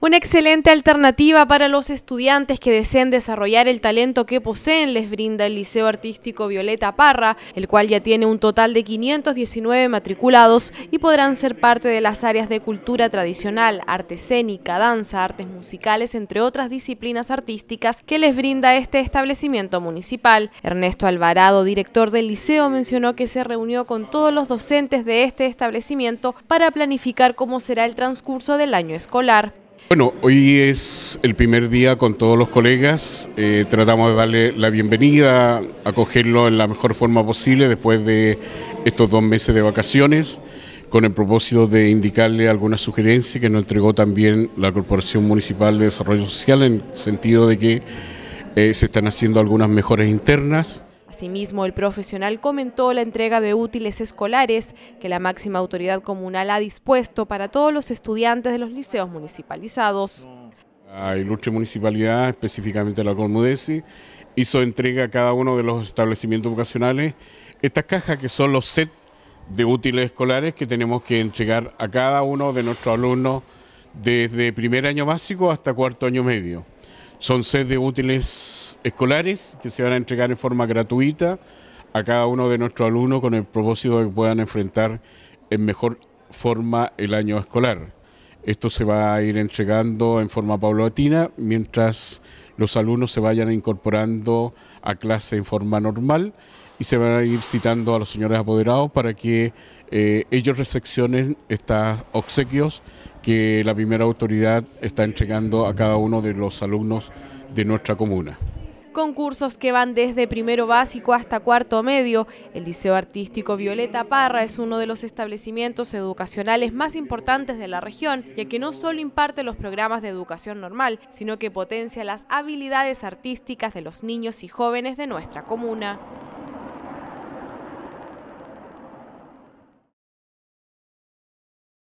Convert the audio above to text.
Una excelente alternativa para los estudiantes que deseen desarrollar el talento que poseen les brinda el Liceo Artístico Violeta Parra, el cual ya tiene un total de 519 matriculados y podrán ser parte de las áreas de cultura tradicional, arte escénica, danza, artes musicales, entre otras disciplinas artísticas que les brinda este establecimiento municipal. Ernesto Alvarado, director del liceo, mencionó que se reunió con todos los docentes de este establecimiento para planificar cómo será el transcurso del año escolar. Bueno, hoy es el primer día con todos los colegas. Eh, tratamos de darle la bienvenida, acogerlo en la mejor forma posible después de estos dos meses de vacaciones, con el propósito de indicarle algunas sugerencias que nos entregó también la Corporación Municipal de Desarrollo Social, en el sentido de que eh, se están haciendo algunas mejoras internas Asimismo, el profesional comentó la entrega de útiles escolares que la máxima autoridad comunal ha dispuesto para todos los estudiantes de los liceos municipalizados. La ilustre municipalidad, específicamente la Colmudesi, hizo entrega a cada uno de los establecimientos vocacionales estas cajas que son los sets de útiles escolares que tenemos que entregar a cada uno de nuestros alumnos desde primer año básico hasta cuarto año medio. Son sets de útiles escolares que se van a entregar en forma gratuita a cada uno de nuestros alumnos con el propósito de que puedan enfrentar en mejor forma el año escolar. Esto se va a ir entregando en forma paulatina mientras los alumnos se vayan incorporando a clase en forma normal y se van a ir citando a los señores apoderados para que eh, ellos recepcionen estos obsequios que la primera autoridad está entregando a cada uno de los alumnos de nuestra comuna. Concursos que van desde primero básico hasta cuarto medio. El Liceo Artístico Violeta Parra es uno de los establecimientos educacionales más importantes de la región, ya que no solo imparte los programas de educación normal, sino que potencia las habilidades artísticas de los niños y jóvenes de nuestra comuna.